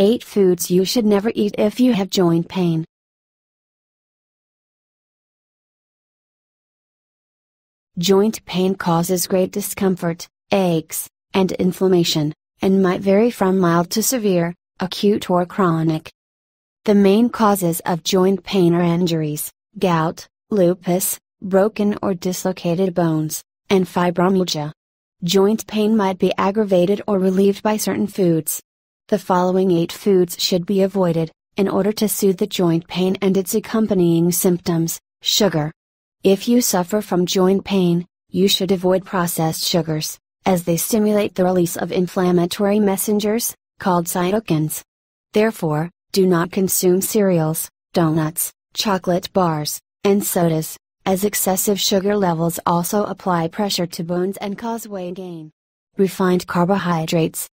8 Foods You Should Never Eat If You Have Joint Pain Joint pain causes great discomfort, aches, and inflammation, and might vary from mild to severe, acute or chronic. The main causes of joint pain are injuries, gout, lupus, broken or dislocated bones, and fibromyalgia. Joint pain might be aggravated or relieved by certain foods, the following eight foods should be avoided, in order to soothe the joint pain and its accompanying symptoms sugar. If you suffer from joint pain, you should avoid processed sugars, as they stimulate the release of inflammatory messengers, called cytokines. Therefore, do not consume cereals, donuts, chocolate bars, and sodas, as excessive sugar levels also apply pressure to bones and cause weight gain. Refined carbohydrates,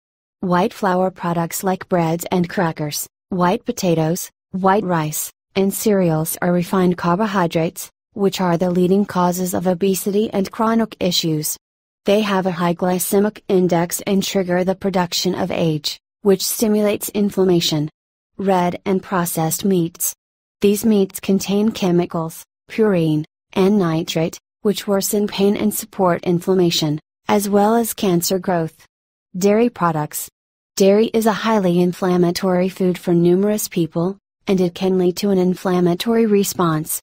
white flour products like breads and crackers, white potatoes, white rice, and cereals are refined carbohydrates, which are the leading causes of obesity and chronic issues. They have a high glycemic index and trigger the production of age, which stimulates inflammation. Red and processed meats. These meats contain chemicals, purine, and nitrate, which worsen pain and support inflammation, as well as cancer growth. Dairy products. Dairy is a highly inflammatory food for numerous people, and it can lead to an inflammatory response.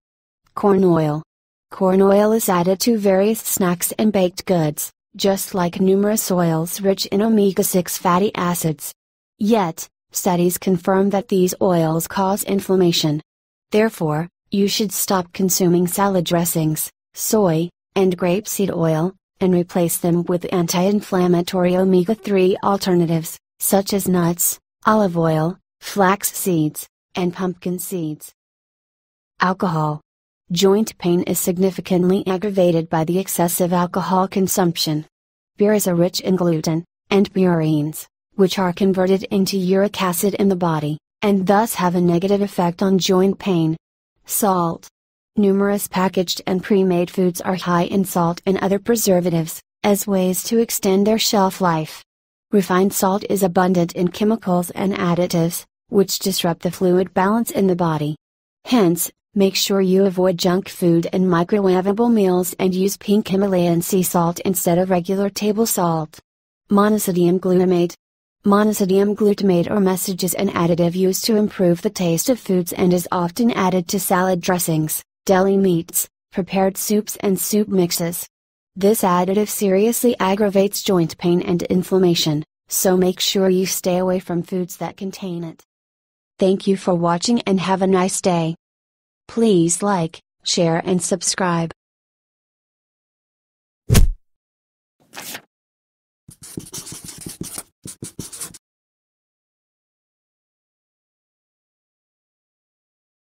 Corn oil. Corn oil is added to various snacks and baked goods, just like numerous oils rich in omega 6 fatty acids. Yet, studies confirm that these oils cause inflammation. Therefore, you should stop consuming salad dressings, soy, and grapeseed oil, and replace them with anti inflammatory omega 3 alternatives such as nuts, olive oil, flax seeds, and pumpkin seeds. Alcohol. Joint pain is significantly aggravated by the excessive alcohol consumption. Beer is rich in gluten, and purines, which are converted into uric acid in the body, and thus have a negative effect on joint pain. Salt. Numerous packaged and pre-made foods are high in salt and other preservatives, as ways to extend their shelf life. Refined salt is abundant in chemicals and additives, which disrupt the fluid balance in the body. Hence, make sure you avoid junk food and microwavable meals and use pink Himalayan sea salt instead of regular table salt. Monosodium glutamate Monosodium glutamate or message is an additive used to improve the taste of foods and is often added to salad dressings, deli meats, prepared soups and soup mixes. This additive seriously aggravates joint pain and inflammation, so make sure you stay away from foods that contain it. Thank you for watching and have a nice day. Please like, share and subscribe.